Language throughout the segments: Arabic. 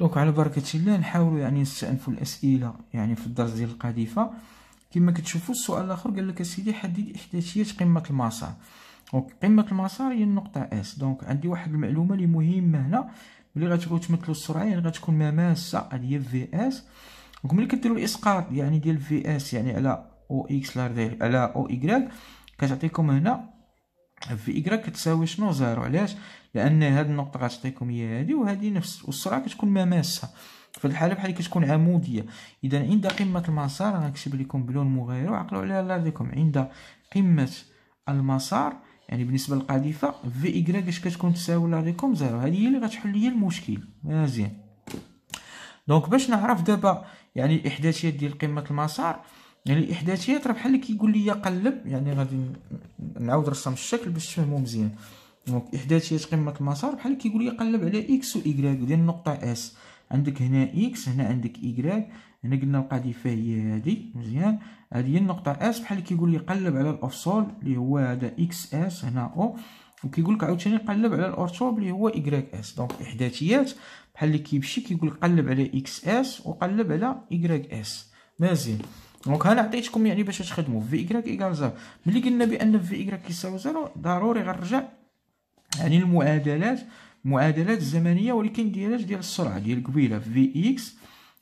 دونك على بركه الله نحاول يعني نستأنفوا الاسئله يعني في الدرس ديال القذيفه كما كتشوفوا السؤال الاخر قال لك اسيدي حدد احداثيات قمه المسار دونك قمه المسار هي النقطه اس دونك عندي واحد المعلومه اللي مهمه هنا ملي غتبغيو تمثلوا السرعه يعني غتكون مماسه هذه هي في اس دونك ملي كديروا الاسقاط يعني ديال في اس يعني على او اكس على او ايكغيك كتعطيكم هنا في إكرا كتساوي شنو زيرو علاش لأن هاد النقطة غتعطيكم هي هادي وهادي نفس والسرعة كتكون مماسة في الحالة بحال كتكون عمودية إذا عند قمة المسار أنا كتب لكم بلون مغاير وعقلوا عليها الله يرضيكم عند قمة المسار يعني بالنسبة للقذيفة في إكرا كاش كتكون تساوي الله يرضيكم زيرو هادي هي اللي غتحل لي المشكل مزيان دونك باش نعرف دابا يعني الإحداثيات ديال قمة المسار يعني الاحداثيات راه بحال كيقول لي قلب يعني غادي نعاود نرسم الشكل باش تفهمو مزيان دونك احداثيات قمه المسار بحال كيقول لي قلب على اكس وايكغيك ديال النقطه اس عندك هنا اكس هنا عندك ايكغيك هنا قلنا القذيفه هي هادي مزيان هادي هي النقطه اس بحال كيقول لي قلب على الافصول اللي هو هذا اكس اس هنا او وكيقول لك عاوتاني قلب على الارتوب اللي هو ايكغيك اس دونك احداثيات بحال اللي كيمشي كيقول قلب على اكس اس وقلب على ايكغيك اس مزيان دونك انا عطيتكم يعني باش تخدموا في اكراك ايكال زيرو ملي قلنا بان في اكراك كيساوي زيرو ضروري غنرجع يعني المعادلات معادلات الزمنيه ولكن ديالاش ديال السرعه ديال قبيله في اكس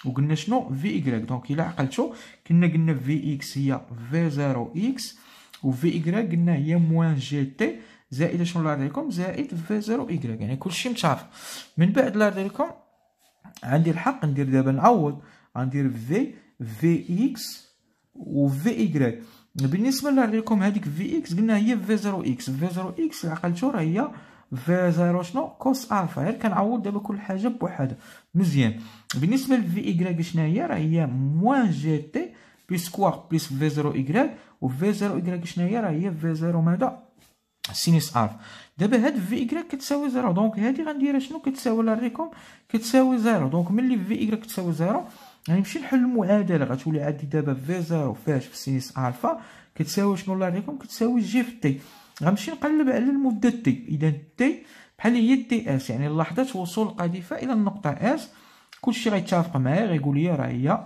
وقلنا شنو في اكراك دونك الا عقلتو كنا قلنا في اكس هي في زيرو اكس وفي اكراك قلنا هي موان جي تي زائد شنو الله عليكم زائد في زيرو اكراك يعني كلشي متعارف من بعد الله عليكم عندي الحق ندير دابا نعوض غندير في في اكس و في إيكغيك بالنسبة لعليكم هذيك في إكس قلنا هي في زيرو إكس في زيرو إكس عقلتو راه هي في زيرو شنو كوس ألفا غير كنعوض دابا كل حاجة بوحدها مزيان بالنسبة لفي إيكغيك شنو هي راه هي موان جي تي بي سكوار بليس في زيرو إيكغيك وفي زيرو إيكغيك شنو هي راه هي في زيرو مادا سينيس ألفا دابا هاد في إيكغيك كتساوي زيرو دونك هادي غنديرها شنو كتساوي لعليكم كتساوي زيرو دونك ملي في إيكغيك كتساوي زيرو غنمشي يعني نحل المعادله غتولي عندي دابا في زيرو فاش في سينيس الفا كتساوي شنو الله يرضيكم كتساوي جي في تي غنمشي نقلب على المده تي اذا تي بحال هي تي اس يعني لحظه وصول القذيفه الى النقطه اس كلشي غيتفق معايا غيقول لي راه هي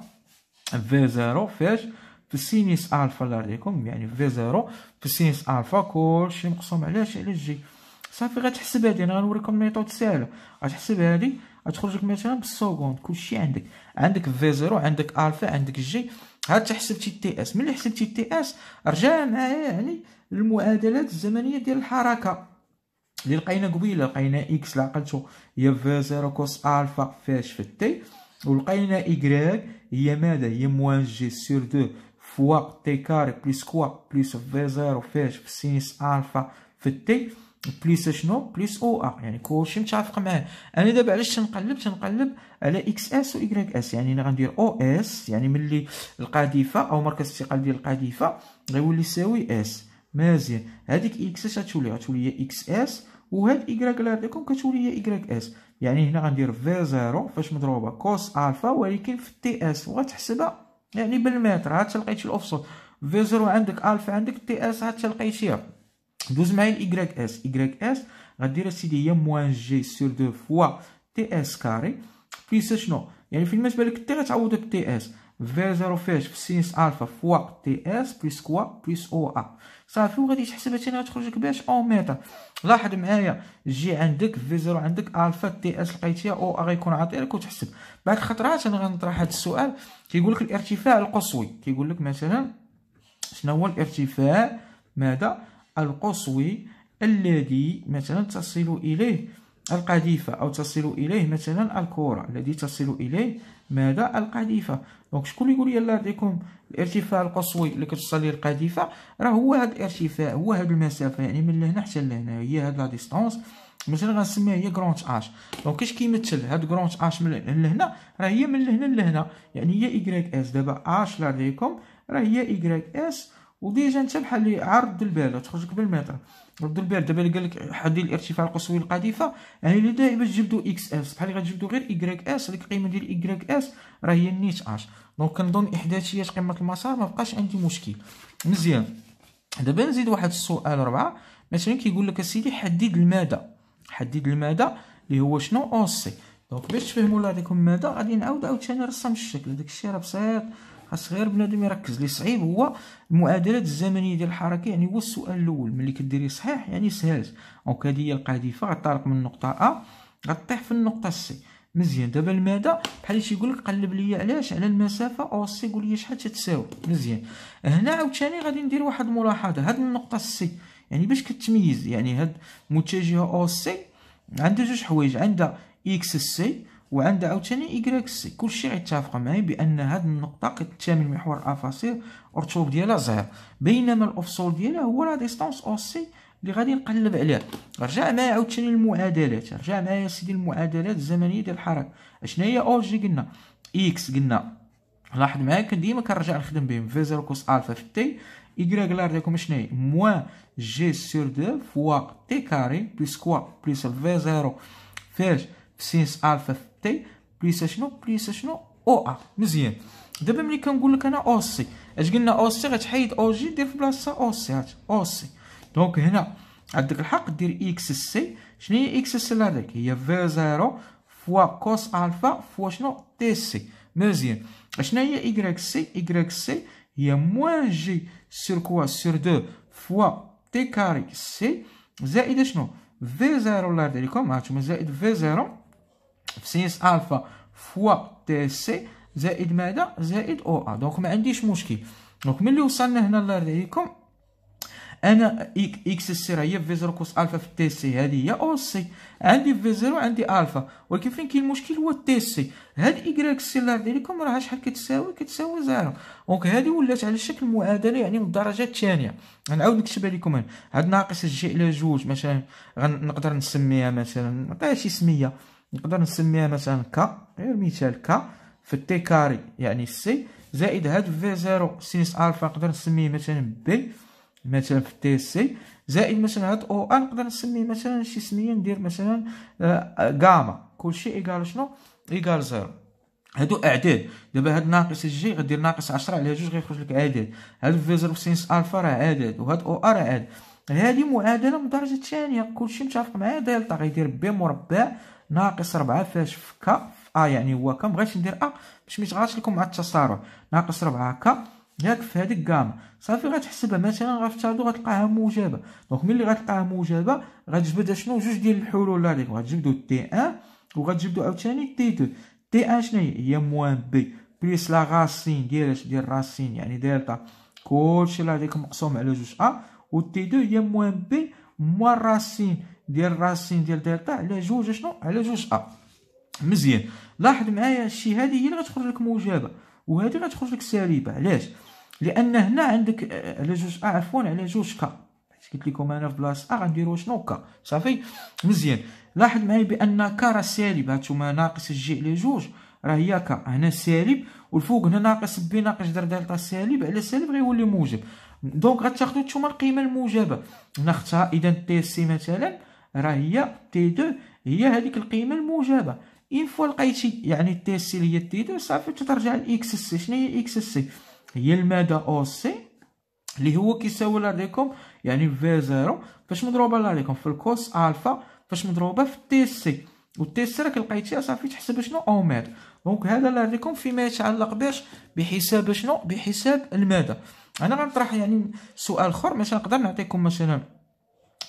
في زيرو فاش في سينيس الفا الله يرضيكم يعني في زيرو في سينيس الفا كلشي مقسوم علاش على جي صافي غتحسب هادي انا غنوريكم الميطود ساهله غتحسب هادي لك مثلا بالسكوند كلشي عندك عندك في زيرو عندك الفا عندك جي عاد حسبتي تي اس ملي حسبتي تي اس رجع معايا يعني المعادلات الزمنيه ديال الحركه اللي لقينا قبيله لقينا اكس لعقلتو هي في زيرو كوس الفا فاش في تي ولقينا ايكغيك هي ماذا هي موان جي سور دو فوا تي كاري بليس كوا بليس في زيرو فاش في سينس الفا في تي بليس شنو بليس او ا يعني كلشي متفق معاه انا دابا علاش تنقلب تنقلب على اكس اس و اس يعني انا غندير او اس يعني ملي القذيفه او مركز الثقل ديال القذيفه غيولي يساوي اس مزيان هذيك اكس اس غتولي غتولي هي اكس اس وهاد ايكغيك اللي كتولي هي ايكغيك اس يعني هنا غندير في زيرو فاش مضروبه كوس الفا ولكن في تي اس وغتحسبها يعني بالمتر عاد تلقيتي الاوفسيت في زيرو عندك الفا عندك تي اس عاد تلقيتيها دوز معايا الايكغيك اس ايكغيك اس غدير اسيدي هي موان جي سور دو فوا تي اس كاري بليس شنو يعني في بالنسبه لك تي غتعوض تي اس في زيرو فاش في سينس الفا فوا تي اس بليس كوا بليس او ا صافي وغادي تحسبها تاني غتخرج لك باش او ميتر لاحظ معايا جي عندك في زيرو عندك الفا تي اس لقيتيها او ا غيكون عاطي لك وتحسب بعد خطرات انا غنطرح هذا السؤال كيقول لك الارتفاع القصوي كيقول لك مثلا شنو هو الارتفاع ماذا القصوي الذي مثلا تصل إليه القذيفة أو تصل إليه مثلا الكرة الذي تصل إليه ماذا القذيفة دونك شكون يقول لي الله يعطيكم الارتفاع القصوي اللي كتصل ليه القذيفة راه هو هذا الارتفاع هو هذه المسافة يعني من لهنا حتى لهنا هي هاد لا ديستونس مثلا غنسميها هي كرونت اش دونك كاش كيمثل هاد كرونت اش من لهنا راه هي من لهنا لهنا يعني هي ايكغيك اس دابا اش لا ديكم راه هي ايكغيك اس وديجا انت بحال اللي عارض البال تخرج قبل المتر رد البال دابا اللي قال لك حدي الارتفاع القصوي القذيفه يعني اللي داعي باش تجبدوا اكس اس بحال اللي غتجبدوا غير ايكغيك اس هذيك القيمه ديال ايكغيك اس راه هي نيت اش دونك كنظن احداثيه قمه المسار ما بقاش عندي مشكل مزيان دابا نزيد واحد السؤال ربعة مثلا كيقول لك اسيدي حدد المدى حدد المدى اللي هو شنو او سي دونك باش تفهموا ديكم المدى غادي نعاود عاوتاني نرسم الشكل داك الشيء راه بسيط خاص غير بنادم يركز لي صعيب هو المعادلات الزمنيه ديال الحركه يعني هو السؤال الاول ملي كديري صحيح يعني سهل دونك هذه هي القاذفه غطرق من النقطه ا غطيح في النقطه سي مزيان دابا الماده بحال يقول لك قلب لي علاش على المسافه او سي قول لي شحال تتساوي مزيان هنا عاوتاني غادي ندير واحد الملاحظه هاد النقطه سي يعني باش كتميز يعني هاد متجهه او سي عندها جوج حوايج عندها اكس سي وعند عاوتاني إيكغيك سي كلشي غيتفق معايا بأن هاد النقطة كتشامل محور الأفاصيل الرطوب ديالها زهر بينما الأفصول ديالها هو لا ديستونس أو سي اللي غادي نقلب عليها رجع معايا عاوتاني المعادلات رجع معايا سيدي المعادلات الزمنية ديال الحركة أشناهي أو جي قلنا إكس قلنا لاحظ معايا كان ديما كنرجع نخدم بهم في زيرو كوس ألفا في تي إيكغيك لار ديالكم شنو هي موان جي سور دو فوا تي كاري بليس كوا بليس في زيرو فاش سينس الفا في تي بليس شنو بليس شنو او ا مزيان دابا ملي كنقول لك انا او سي اش قلنا او سي غتحيد او جي دير في بلاصتها او سي هات او سي دونك هنا عندك الحق دير اكس سي شنو هي اكس سي هذيك هي في زيرو فوا كوس الفا فوا شنو تي سي مزيان شنو هي ايكغيك سي ايكغيك سي هي موان جي سير كوا سير دو فوا تي كاري سي زائد شنو في زيرو ديريكم هانتوما زائد في زيرو في سينس الفا فوا تي سي زائد ماذا زائد او ا دونك ما عنديش مشكل دونك ملي وصلنا هنا الله يرضي عليكم انا اكس راه هي في زيرو كوس الفا في تي سي هذه هي او سي عندي في زيرو عندي الفا ولكن فين كاين المشكل هو تي سي هاد ايكغيك سي الله يرضي عليكم راه شحال كتساوي كتساوي زيرو دونك هذه ولات على شكل معادله يعني من الدرجه الثانيه غنعاود نكتبها لكم هاد ناقص الجي على جوج مثلا غنقدر نسميها مثلا نعطيها شي سميه نقدر نسميها مثلا كا غير مثال كا في تي كاري يعني سي زائد هاد في زيرو سينس الفا نقدر نسميه مثلا بي مثلا في تي سي زائد مثلا هاد او ان نقدر نسميه مثلا شي سميه ندير مثلا آه، غاما كلشي ايكال شنو ايكال زيرو هادو اعداد دابا هاد ناقص جي غدير ناقص 10 على جوج غيخرج لك عدد هاد في زيرو سينس الفا راه عدد وهاد او ار عدد هادي معادله من درجه ثانيه كلشي متفق معايا دلتا غيدير بي مربع ناقص 4 فاش في ك في آه، ا يعني هو ك مبغيتش ندير ا باش ميتغاش لكم مع التسارع ناقص 4 ك ياك في هذيك جاما صافي غتحسبها مثلا غنفترضوا غتلقاها موجبه دونك ملي غتلقاها موجبه غتجبد شنو جوج ديال الحلول هذيك غتجبدو تي ان وغتجبدو عاوتاني تي دو تي ان شنو هي موان بي بليس لا غاسين ديال اش ديال راسين يعني دلتا كلشي اللي هذيك مقسوم على جوج ا و تي 2 هي موان بي موان راسين ديال راسين ديال دلتا على جوج شنو على جوج ا مزيان لاحظ معايا الشيء هذه هي اللي غتخرج لك موجبه وهذه غتخرج لك سالبه علاش لان هنا عندك آه، آه، على جوج ا عفوا على جوج ك قلت لكم انا في بلاصه ا غنديرو شنو ك صافي مزيان لاحظ معايا بان ك راه سالب هانتوما ناقص الجي على جوج راه هي ك هنا سالب والفوق هنا ناقص بي ناقص در دلتا سالب على سالب غيولي موجب دونك غتاخذوا نتوما القيمه الموجبه هنا اختها اذا تي سي مثلا راه هي تي دو هي هذيك القيمه الموجبه اين فوا لقيتي يعني تي سي اللي هي تي دو صافي تترجع لاكس سي شنو هي اكس سي هي المدى او سي اللي هو كيساوي لا ريكوم يعني في زيرو فاش مضروبه لا ريكوم في الكوس الفا فاش مضروبه في تي سي والتي سي راك لقيتيها صافي تحسب شنو اومير دونك هذا لا ريكوم فيما يتعلق باش بحساب شنو بحساب المدى انا غنطرح يعني سؤال اخر مثلا نقدر نعطيكم مثلا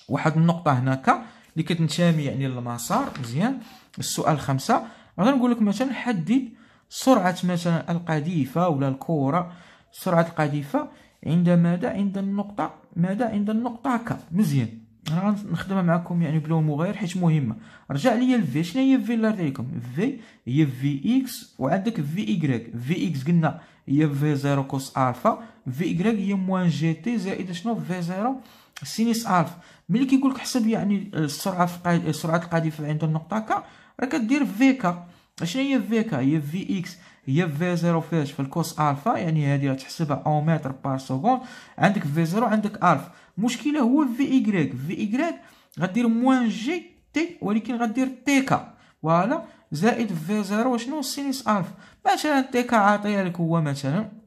واحد النقطه هناك اللي كتنتمي يعني للمسار مزيان السؤال خمسة غنقول لك مثلا حدد سرعه مثلا القذيفه ولا الكره سرعه القذيفه عند ماذا عند النقطه ماذا عند النقطه ك مزيان انا غنخدمها معكم يعني بلون مغاير حيت مهمه رجع ليا الفي شنو هي الفي اللي عليكم لكم في هي في اكس وعندك في ايكغيك في اكس قلنا هي في زيرو كوس الفا في ايكغيك هي موان جي تي زائد شنو في زيرو سينيس الف ملي كيقول لك حسب يعني السرعه في قاعد... سرعه القاذفه عند النقطه كا راه كدير في كا شنو هي في كا هي في اكس هي في زيرو فاش في الكوس الفا يعني هادي تحسبها او متر بار سكوند عندك في زيرو عندك الفا المشكله هو في ايكغيك في ايكغيك غدير موان جي تي ولكن غدير تي كا فوالا زائد في زيرو شنو سينيس الفا مثلا تي كا عاطيها لك هو مثلا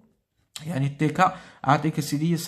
يعني تيكا عاطيك سيدي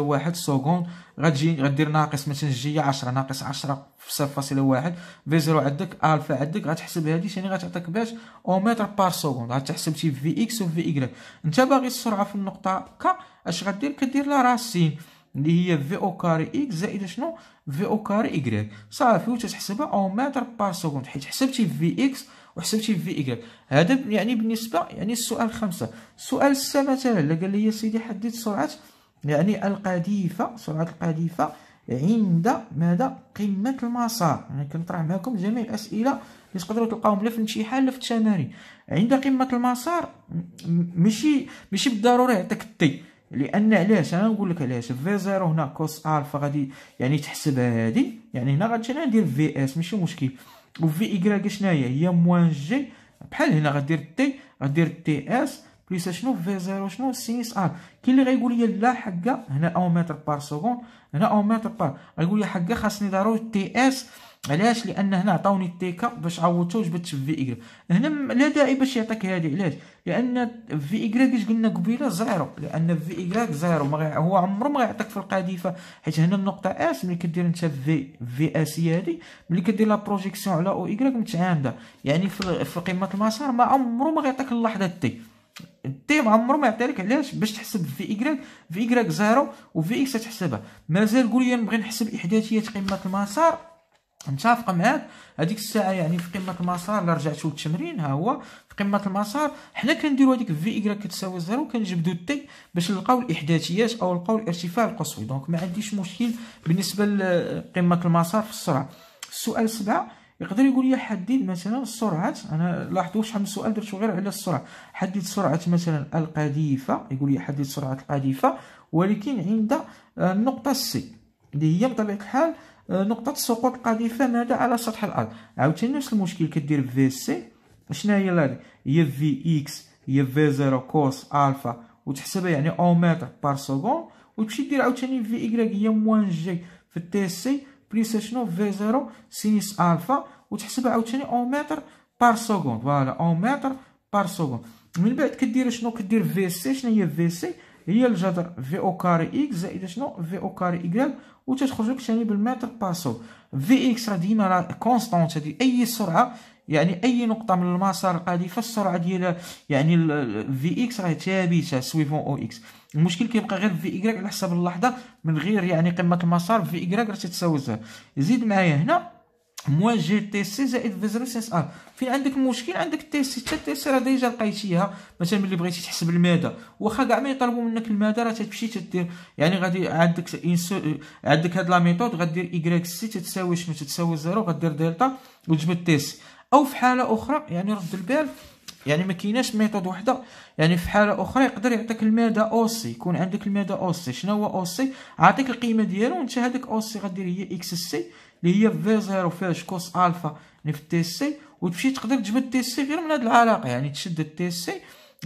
واحد سكوند غتجي غدير ناقص مثلا جي عشرة ناقص 10 في واحد في زيرو عندك الفا عندك غتحسب هادي ثاني غتعطيك باش او متر بار سكوند غتحسب شي في اكس وفي ايكغيك انت باغي السرعه في النقطه كا اش غدير كدير لها راسين اللي هي في او كاري اكس زائد شنو في او كاري ايكغيك صافي وتتحسبها او متر بار سكوند حيت حسبتي في اكس وحسبتي في إيكغيك هذا يعني بالنسبة يعني السؤال خمسة السؤال ستة مثلا قال لي يا سيدي حدد سرعة يعني القذيفة سرعة القذيفة عند ماذا قمة المسار يعني كنطرح معكم جميع الأسئلة اللي تقدروا تلقاوهم لا في الامتحان لا في التمارين عند قمة المسار ماشي ماشي بالضروري يعطيك تي لان علاش انا نقول لك علاش في زيرو هنا كوس الفا غادي يعني تحسب هادي يعني هنا غادي انا ندير في اس ماشي مشكل في إيكغيك شناهي هي موان جي بحال هنا غدير تي غدير تي اس بليس شنو في زيرو شنو سينيس ار كاين لي غيقول لي لا حقا هنا او متر بار سكوند هنا او متر بار غيقول لي حقا خاصني ضروري تي اس علاش لان هنا عطاوني التيكا باش عوضته وجبت في اي هنا لا داعي باش يعطيك هذه علاش لان في اي اش قلنا قبيله زيرو لان في ايكغ زيرو هو عمره ما غيعطيك في القذيفه حيت هنا النقطه اس ملي كدير انت في في اس هذه ملي كدير لا بروجيكسيون على او ايكغ متعامده يعني في, في قمه المسار ما عمره ما غيعطيك اللحظه تي ما عمرو ما يعطيك علاش باش تحسب في ايكغ في ايكغ زيرو وفي اكس تحسبها مازال قول لي نبغي نحسب احداثيات قمه المسار متفق معاك هذيك الساعه يعني في قمه المسار اللي رجعتو للتمرين ها هو في قمه المسار حنا كنديرو هذيك في اي كتساوي زيرو كنجبدوا التي باش نلقاو الاحداثيات او نلقاو الارتفاع القصوي دونك ما عنديش مشكل بالنسبه لقمه المسار في السرعه السؤال سبعة يقدر يقول لي حدد مثلا السرعات انا لاحظوا شحال من سؤال درتو غير على السرعه حدد سرعه مثلا القذيفه يقول لي حدد سرعه القذيفه ولكن عند النقطه سي اللي هي بطبيعه الحال آه، نقطة السقوط القذيفة ماذا على سطح الأرض عاوتاني نفس المشكل كدير في سي شنو هي هذه هي في اكس هي في زيرو كوس الفا وتحسبها يعني او متر بار سكون وتمشي دير عاوتاني في إكغيك هي موان جي في تي سي بليس شنو في زيرو سينيس الفا وتحسبها عاوتاني او متر بار سكون فوالا او متر بار سكون من بعد كدير شنو كدير في سي شنو هي في سي هي الجذر في او كاري اكس زائد شنو في او كاري ايكغال وتتخرج لك ثاني بالمتر باسو في اكس راه ديما راه كونستانت هذه اي سرعه يعني اي نقطه من المسار القادي السرعه ديال يعني في اكس راه ثابته سويفون او اكس المشكل كيبقى غير في ايكغال على حسب اللحظه من غير يعني قمه المسار في ايكغال راه تتساوي زيد معايا هنا موان جي تي سي زائد زيرو سي اس ار فين عندك مشكل عندك تي سي حتى تي سي راه ديجا لقيتيها مثلا ملي بغيتي تحسب المدى واخا كاع ما يطلبوا منك المدى راه تمشي تدير يعني غادي عندك انسو عندك هاد لا ميثود غادير ايكغيك سي تتساوي شنو تتساوي زيرو غادير دلتا وتجبد تي سي او في حاله اخرى يعني رد البال يعني ما كايناش ميثود وحده يعني في حاله اخرى يقدر يعطيك الماده اوسي يكون عندك الماده اوسي شنو هو اوسي عطيك القيمه ديالو وانت او اوسي غدير هي اكس سي اللي هي في زيرو فيها كوس الفا يعني في تي سي وتمشي تقدر تجبد تي سي غير من هذه العلاقه يعني تشد التي سي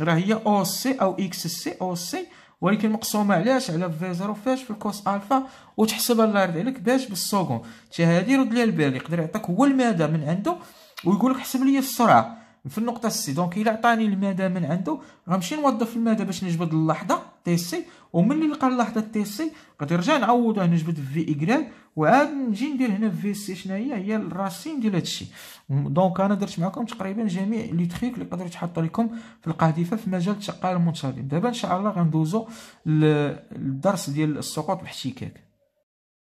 راه هي او سي او اكس سي او سي ولكن مقسومه علاش على في زيرو فاش في الكوس الفا وتحسبها الله يرضي عليك باش بالسكون شي هذه رد ليها البال يقدر يعطيك هو الماده من عنده ويقول لك حسب لي السرعه في النقطه السي دونك الا عطاني المادة من عنده غنمشي نوظف المادة باش نجبد اللحظه تي سي وملي نلقى اللحظه تي سي غادي نرجع نعوضه نجبد في ايكغيك وعاد نجي ندير هنا في سي شناهي هي الراسين ديال هادشي دونك انا درت معكم تقريبا جميع لي تخيك اللي قدرت تحط لكم في القاذفه في مجال التقال المنتظم دابا ان شاء الله غندوزو للدرس ديال السقوط باحتكاك